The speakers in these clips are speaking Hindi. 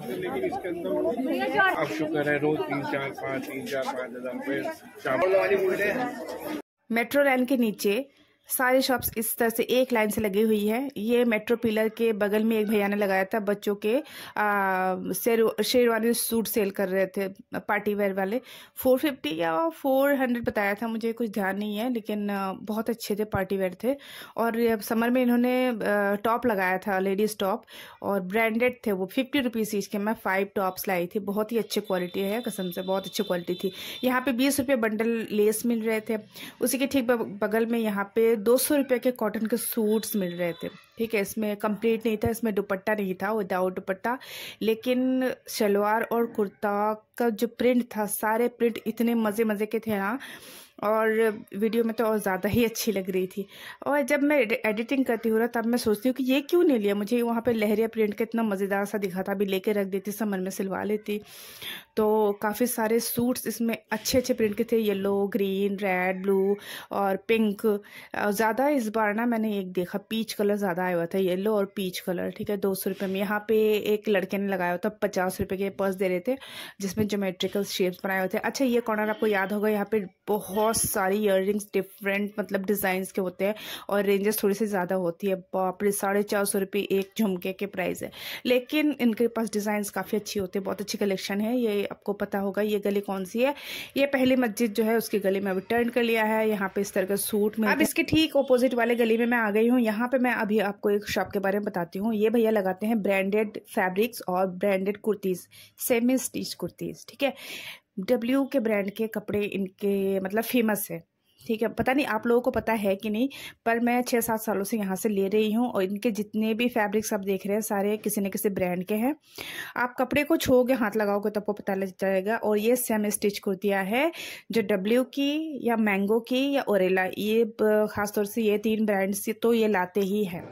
लेकिन इसके अंदर अब शुक्र है रोज तीन चार पाँच तीन चार पाँच हजार रुपये मेट्रो लाइन के नीचे सारे शॉप्स इस तरह से एक लाइन से लगी हुई है ये मेट्रो पिलर के बगल में एक भैया ने लगाया था बच्चों के शेरवानी सूट सेल कर रहे थे पार्टी वेयर वाले फोर फिफ्टी या फोर हंड्रेड बताया था मुझे कुछ ध्यान नहीं है लेकिन बहुत अच्छे थे पार्टी वेयर थे और समर में इन्होंने टॉप लगाया था लेडीज़ टॉप और ब्रांडेड थे वो फिफ्टी रुपीज़ इसके के मैं फाइव टॉप्स लाई थी बहुत ही अच्छी क्वालिटी है कसम से बहुत अच्छी क्वालिटी थी यहाँ पे बीस बंडल लेस मिल रहे थे उसी के ठीक बगल में यहाँ पे दो सौ रुपये के कॉटन के सूट्स मिल रहे थे ठीक है इसमें कंप्लीट नहीं था इसमें दुपट्टा नहीं था विदाउट दुपट्टा लेकिन शलवार और कुर्ता का जो प्रिंट था सारे प्रिंट इतने मज़े मज़े के थे ना हाँ। और वीडियो में तो और ज़्यादा ही अच्छी लग रही थी और जब मैं एडिटिंग करती हूँ ना तब मैं सोचती हूँ कि ये क्यों नहीं लिया मुझे वहाँ पे लहरिया प्रिंट का इतना मज़ेदार सा दिखा था अभी लेके रख देती समर में सिलवा लेती तो काफ़ी सारे सूट्स इसमें अच्छे अच्छे प्रिंट के थे येलो ग्रीन रेड ब्लू और पिंक ज़्यादा इस बार ना मैंने एक देखा पीच कलर ज़्यादा आया हुआ था येलो और पीच कलर ठीक है दो सौ रुपये में यहाँ पे एक लड़के ने लगाया हुआ था पचास रुपये के पर्स दे रहे थे जिसमें जोमेट्रिकल शेप्स बनाए हुए थे अच्छा ये कॉर्नर आपको याद होगा यहाँ पे बहुत सारी इयर डिफरेंट मतलब डिज़ाइंस के होते हैं और रेंजेस थोड़ी सी ज़्यादा होती है बाप रे साढ़े चार सौ रुपये एक झुमके के प्राइस है लेकिन इनके पास डिज़ाइंस काफ़ी अच्छी होती है बहुत अच्छी कलेक्शन है ये आपको पता होगा ये गली कौन सी है ये पहली मस्जिद जो है उसकी गली में अभी टर्न कर लिया है यहाँ पे इस तरह का सूट में अब इसके ठीक ओपोजिट वाले गली में मैं आ गई हूँ यहाँ पे मैं अभी आपको एक शॉप के बारे में बताती हूँ ये भैया लगाते हैं ब्रांडेड फैब्रिक्स और branded kurtis semi stitch kurtis ठीक है डब्ल्यू के ब्रांड के कपड़े इनके मतलब फेमस है ठीक है पता नहीं आप लोगों को पता है कि नहीं पर मैं छः सात सालों से यहाँ से ले रही हूँ और इनके जितने भी फैब्रिक्स आप देख रहे हैं सारे किसी न किसी ब्रांड के हैं आप कपड़े को छोगे हाथ लगाओगे तब तो को पता लग जाएगा और ये सेम स्टिच कुर्तियाँ है जो डब्ल्यू की या मैंगो की या ओरेला ये ख़ासतौर से ये तीन ब्रांड्स तो ये लाते ही हैं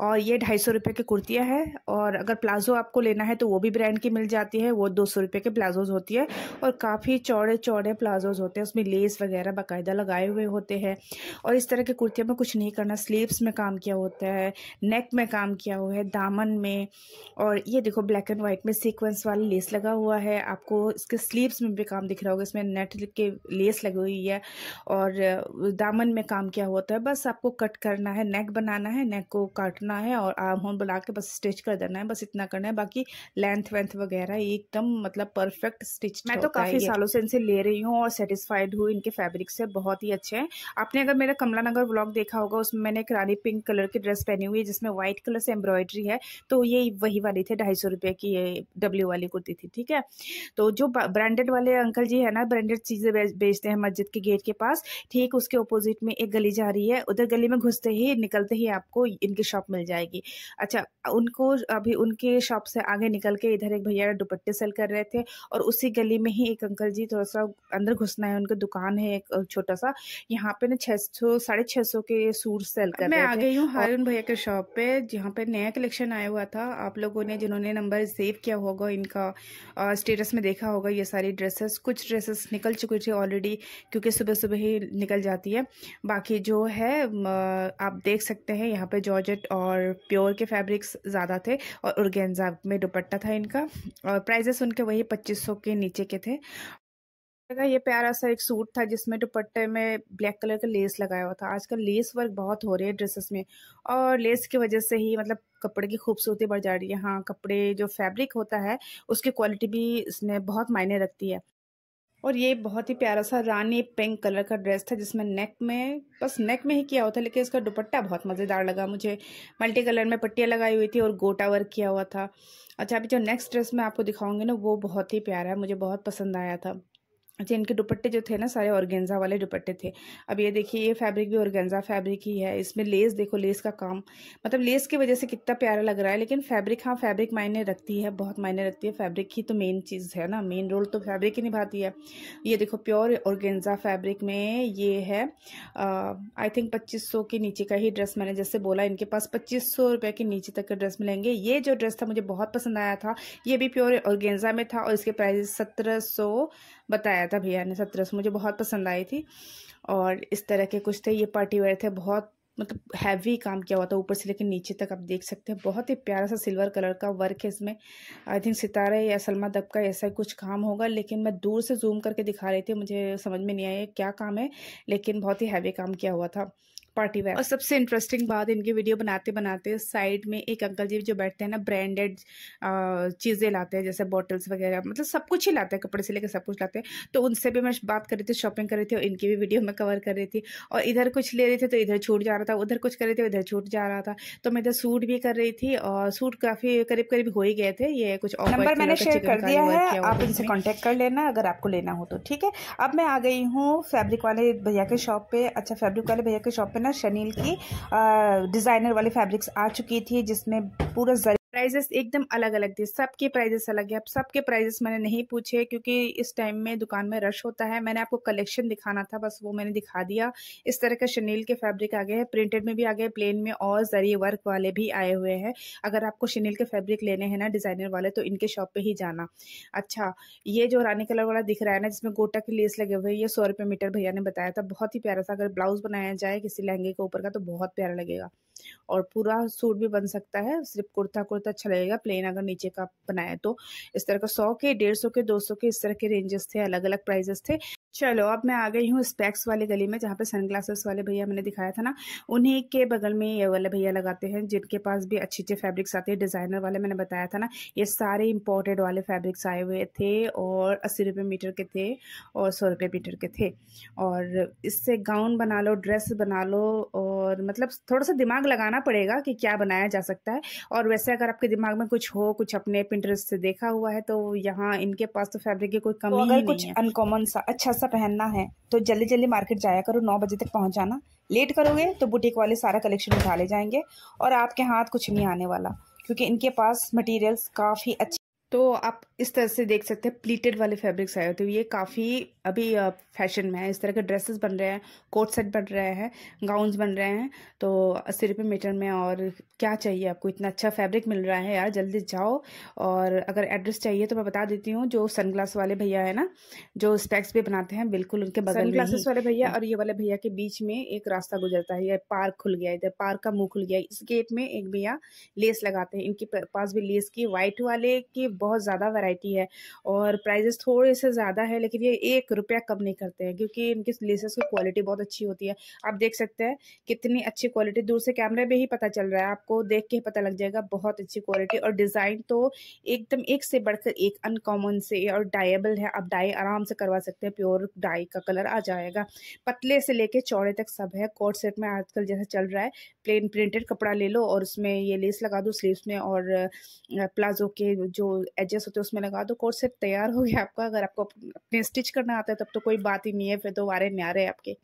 और ये ढाई सौ रुपये की कुर्तियाँ हैं और अगर प्लाजो आपको लेना है तो वो भी ब्रांड की मिल जाती है वो दो सौ रुपये के प्लाजोज होती है और काफ़ी चौड़े चौड़े प्लाजोज होते हैं उसमें लेस वगैरह बाकायदा लगाए हुए होते हैं और इस तरह की कुर्तियों में कुछ नहीं करना स्लीव्स में काम किया होता है नेक में काम किया हुआ है दामन में और ये देखो ब्लैक एंड वाइट में सिक्वेंस वाला लेस लगा हुआ है आपको इसके स्लीवस में भी काम दिख रहा होगा इसमें नेट के लेस लगी हुई है और दामन में काम किया होता है बस आपको कट करना है नेक बनाना है नेक को काटना है और आर्म होल बना के बस स्टिच कर देना है बस इतना करना है बाकी लेंथ वेंथ वगैरह एकदम मतलब परफेक्ट स्टिच मैं तो काफ़ी सालों से इनसे ले रही हूँ और सेटिस्फाइड हूँ इनके फैब्रिक से बहुत ही अच्छे हैं आपने अगर मेरा कमला नगर ब्लॉग देखा होगा उसमें मैंने एक रानी पिंक कलर की ड्रेस पहनी हुई है जिसमें व्हाइट कलर से एम्ब्रॉयडरी है तो ये वही वाली थी ढाई सौ की ये डब्ल्यू वाली कुर्ती थी ठीक है तो जो ब्रांडेड वाले अंकल जी है ना ब्रांडेड चीज़ें बेचते हैं मस्जिद के गेट के पास ठीक उसके ऑपोजिट में एक गली जा रही है उधर गली में घुसते ही निकलते ही आपको इनके की शॉप मिल जाएगी अच्छा उनको अभी उनके शॉप से आगे निकल के इधर एक भैया दुपट्टे सेल कर रहे थे और उसी गली में ही एक अंकल जी थोड़ा सा अंदर घुसना है उनका दुकान है एक छोटा सा यहाँ पे ना छः सौ साढ़े छः सौ के सूट सेल कर मैं आ गई हूँ हारून भैया के शॉप पे जहाँ पे नया कलेक्शन आया हुआ था आप लोगों ने जिन्होंने नंबर सेव किया होगा इनका स्टेटस में देखा होगा ये सारी ड्रेसेस कुछ ड्रेसेस निकल चुकी थी ऑलरेडी क्योंकि सुबह सुबह ही निकल जाती है बाकी जो है आप देख सकते हैं यहाँ पे जॉर्ज जॉर्जेट और प्योर के फैब्रिक्स ज़्यादा थे और उर्गेंजा में दुपट्टा था इनका और प्राइजेस उनके वही पच्चीस सौ के नीचे के थे ये प्यारा सा एक सूट था जिसमें दुपट्टे में ब्लैक कलर का लेस लगाया हुआ था आजकल लेस वर्क बहुत हो रही है ड्रेसेस में और लेस की वजह से ही मतलब कपड़े की खूबसूरती बढ़ जा रही है हाँ कपड़े जो फैब्रिक होता है उसकी क्वालिटी भी इसमें बहुत मायने रखती है और ये बहुत ही प्यारा सा रानी पिंक कलर का ड्रेस था जिसमें नेक में बस नेक में ही किया हुआ था लेकिन इसका दुपट्टा बहुत मज़ेदार लगा मुझे मल्टी कलर में पट्टियाँ लगाई हुई थी और गोटा वर्क किया हुआ था अच्छा अभी जो नेक्स्ट ड्रेस मैं आपको दिखाऊंगी ना वो बहुत ही प्यारा है मुझे बहुत पसंद आया था अच्छा इनके दुपट्टे जो थे ना सारे ऑर्गेंजा वाले दुपट्टे थे अब ये देखिए ये फैब्रिक भी ऑर्गेंजा फैब्रिक ही है इसमें लेस देखो लेस का काम मतलब लेस की वजह से कितना प्यारा लग रहा है लेकिन फैब्रिक हाँ फैब्रिक मायने रखती है बहुत मायने रखती है फैब्रिक ही तो मेन चीज़ है ना मेन रोल तो फैब्रिक ही निभाती है ये देखो प्योर ऑर्गेंजा फैब्रिक में ये है आई थिंक पच्चीस के नीचे का ही ड्रेस मैंने जैसे बोला इनके पास पच्चीस सौ के नीचे तक का ड्रेस मिलेंगे ये जो ड्रेस था मुझे बहुत पसंद आया था ये भी प्योर ऑर्गेंजा में था और इसके प्राइस सत्रह बताया बनाया था भैया ने सत्रह सौ मुझे बहुत पसंद आई थी और इस तरह के कुछ थे ये पार्टी वेयर थे बहुत मतलब हैवी काम किया हुआ था ऊपर से लेकर नीचे तक आप देख सकते हैं बहुत ही प्यारा सा सिल्वर कलर का वर्क है इसमें आई थिंक सितारे या सलमा दब का ऐसा कुछ काम होगा लेकिन मैं दूर से जूम करके दिखा रही थी मुझे समझ में नहीं आया क्या काम है लेकिन बहुत ही हैवी काम किया हुआ था पार्टी वेयर और सबसे इंटरेस्टिंग बात इनकी वीडियो बनाते बनाते साइड में एक अंकल जी जो बैठते हैं ना ब्रांडेड चीज़ें लाते हैं जैसे बॉटल्स वगैरह मतलब सब कुछ ही लाते हैं कपड़े से लेकर सब कुछ लाते हैं तो उनसे भी मैं बात कर रही थी शॉपिंग कर रही थी और इनकी भी वीडियो मैं कवर कर रही थी और इधर कुछ ले रही थी तो इधर छूट जा रहा था उधर कुछ कर रही थी इधर छूट जा रहा था तो मैं इधर सूट भी कर रही थी और सूट काफ़ी करीब करीब हो ही गए थे ये कुछ और नंबर मैंने शेयर कर दिया है आप इनसे कॉन्टैक्ट कर लेना अगर आपको लेना हो तो ठीक है अब मैं आ गई हूँ फैब्रिक वाले भैया के शॉप पे अच्छा फैब्रिक वाले भैया के शॉप पर ना शनील की डिज़ाइनर uh, वाली फैब्रिक्स आ चुकी थी जिसमें पूरा प्राइजेस एकदम अलग अलग थे सबके प्राइजेस अलग है अब सबके प्राइजेस मैंने नहीं पूछे क्योंकि इस टाइम में दुकान में रश होता है मैंने आपको कलेक्शन दिखाना था बस वो मैंने दिखा दिया इस तरह का शनील के फैब्रिक आ गए हैं प्रिंटेड में भी आ गए प्लेन में और जरिए वर्क वाले भी आए हुए हैं अगर आपको शनील के फैब्रिक लेने हैं ना डिज़ाइनर वाले तो इनके शॉप पर ही जाना अच्छा ये जो रानी कलर वाला दिख रहा है ना जिसमें गोटा के लेस लगे हुए हैं ये सौ रुपये मीटर भैया ने बताया था बहुत ही प्यारा सा अगर ब्लाउज बनाया जाए किसी लहंगे के ऊपर का तो बहुत प्यारा लगेगा और पूरा सूट भी बन सकता है सिर्फ कुर्ता कुर्ता अच्छा लगेगा प्लेन अगर नीचे का बनाए तो इस तरह का सौ के डेढ़ सौ के दो सौ के इस तरह के रेंजेस थे अलग अलग प्राइजेस थे चलो अब मैं आ गई हूँ स्पेक्स वाले गली में जहाँ पे सनग्लासेस वाले भैया मैंने दिखाया था ना उन्हीं के बगल में ये वाले भैया लगाते हैं जिनके पास भी अच्छे अच्छे फैब्रिक्स आते हैं डिज़ाइनर वाले मैंने बताया था ना ये सारे इम्पोर्टेड वाले फैब्रिक्स आए हुए थे और अस्सी रुपये मीटर के थे और सौ रुपये मीटर के थे और इससे गाउन बना लो ड्रेस बना लो और मतलब थोड़ा सा दिमाग लगाना पड़ेगा कि क्या बनाया जा सकता है और वैसे अगर आपके दिमाग में कुछ हो कुछ अपने पिंटर से देखा हुआ है तो यहाँ इनके पास तो फैब्रिक की कोई कमी तो कुछ अनकॉमन सा अच्छा सा सा पहनना है तो जल्दी जल्दी मार्केट जाया करो नौ बजे तक पहुँचाना जाना लेट करोगे तो बुटीक वाले सारा कलेक्शन उठा ले जाएंगे और आपके हाथ कुछ नहीं आने वाला क्योंकि इनके पास मटेरियल्स काफ़ी अच्छे तो आप इस तरह से देख सकते हैं प्लीटेड वाले फैब्रिक्स आए हैं ये काफ़ी अभी फैशन में है इस तरह के ड्रेसेस बन रहे हैं कोट सेट बन रहे हैं गाउन्स बन रहे हैं तो अस्सी रुपये मीटर में और क्या चाहिए आपको इतना अच्छा फैब्रिक मिल रहा है यार जल्दी जाओ और अगर एड्रेस चाहिए तो मैं बता देती हूँ जो सनग्लास वाले भैया है ना जो स्पैक्स भी बनाते हैं बिल्कुल उनके बगल ग्लासेस वाले भैया और ये वाले भैया के बीच में एक रास्ता गुजरता है ये पार्क खुल गया इधर पार्क का मुँह खुल गया इस गेट में एक भैया लेस लगाते हैं इनके पास भी लेस की वाइट वाले की बहुत ज़्यादा वैरायटी है और प्राइजेस थोड़े से ज़्यादा है लेकिन ये एक रुपया कम नहीं करते हैं क्योंकि इनकी लेसेस की क्वालिटी बहुत अच्छी होती है आप देख सकते हैं कितनी अच्छी क्वालिटी दूर से कैमरे में ही पता चल रहा है आपको देख के पता लग जाएगा बहुत अच्छी क्वालिटी और डिज़ाइन तो एकदम एक से बढ़कर एक अनकॉमन से और डाइबल है आप डाई आराम से करवा सकते हैं प्योर डाई का कलर आ जाएगा पतले से लेके चौड़े तक सब है कोट सेट में आजकल जैसा चल रहा है प्लेन प्रिंटेड कपड़ा ले लो और उसमें ये लेस लगा दो स्लीव्स में और प्लाजो के जो एडजस्ट होते हैं उसमें लगा दो कोर्स सेट तैयार हो गया आपका अगर आपको अपने स्टिच करना आता है तब तो कोई बात ही नहीं है फिर तो वारे न्यारे आपके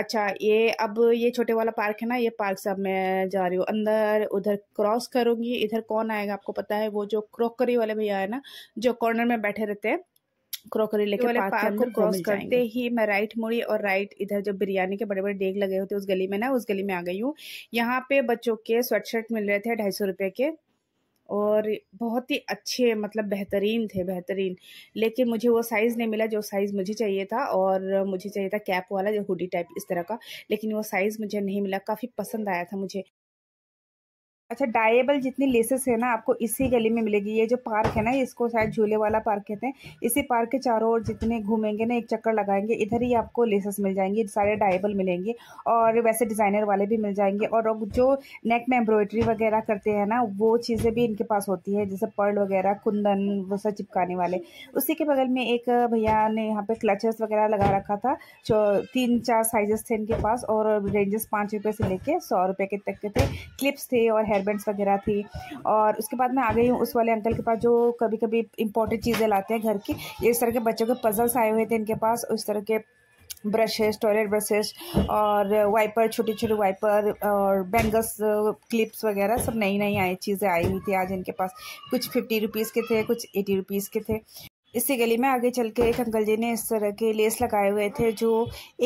अच्छा ये अब ये छोटे वाला पार्क है ना ये पार्क से मैं जा रही हूँ अंदर उधर क्रॉस करूँगी इधर कौन आएगा आपको पता है वो जो क्रॉकरी वाले भैया है ना जो कॉर्नर में बैठे रहते हैं क्रॉकरी लेके वाले पार्क, पार्क को क्रॉस करते ही मैं राइट मुड़ी और राइट इधर जो बिरयानी के बड़े बड़े डेग लगे होते उस गली में ना उस गली में आ गई हूँ यहाँ पे बच्चों के स्वेटशर्ट मिल रहे थे ढाई सौ रुपये के और बहुत ही अच्छे मतलब बेहतरीन थे बेहतरीन लेकिन मुझे वो साइज़ नहीं मिला जो साइज़ मुझे चाहिए था और मुझे चाहिए था कैप वाला जो हुडी टाइप इस तरह का लेकिन वो साइज़ मुझे नहीं मिला काफ़ी पसंद आया था मुझे अच्छा डाइएबल जितनी लेसेस है ना आपको इसी गली में मिलेगी ये जो पार्क है ना इसको शायद झूले वाला पार्क कहते हैं इसी पार्क के चारों ओर जितने घूमेंगे ना एक चक्कर लगाएंगे इधर ही आपको लेसेस मिल जाएंगे सारे डाइएबल मिलेंगे और वैसे डिज़ाइनर वाले भी मिल जाएंगे और जो नेक में एम्ब्रॉयड्री वगैरह करते हैं ना वो चीज़ें भी इनके पास होती है जैसे पर्ल वगैरह कुंदन वो सब चिपकाने वाले उसी के बगल में एक भैया ने यहाँ पे क्लचर्स वगैरह लगा रखा था जो तीन चार साइजेस थे इनके पास और रेंजेस पाँच रुपये से लेके सौ रुपये के तक के थे क्लिप्स थे और हेयर वगैरह थी और उसके बाद मैं आ गई हूँ उस वाले अंकल के पास जो कभी कभी इंपॉर्टेंट चीज़ें लाते हैं घर की इस तरह के बच्चों के पजल्स आए हुए थे इनके पास उस तरह के ब्रशेस टॉयलेट ब्रशेस और वाइपर छोटे छोटे वाइपर और बैंगल्स क्लिप्स वगैरह सब नई नई आई चीज़ें आई हुई थी आज इनके पास कुछ फिफ्टी रुपीज़ के थे कुछ एटी रुपीज़ के थे इसी गली में आगे चल के एक अंकल जी ने इस तरह के लेस लगाए हुए थे जो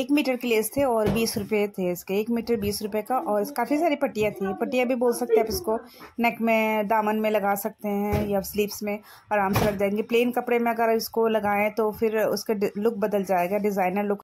एक मीटर के लेस थे और बीस रुपये थे इसके एक मीटर बीस रुपये का और काफ़ी सारी पट्टियाँ थी पट्टियाँ भी बोल सकते हैं आप इसको नेक में दामन में लगा सकते हैं या स्लीव्स में आराम से लग जाएंगे प्लेन कपड़े में अगर इसको लगाएं तो फिर उसका लुक बदल जाएगा डिज़ाइनर लुक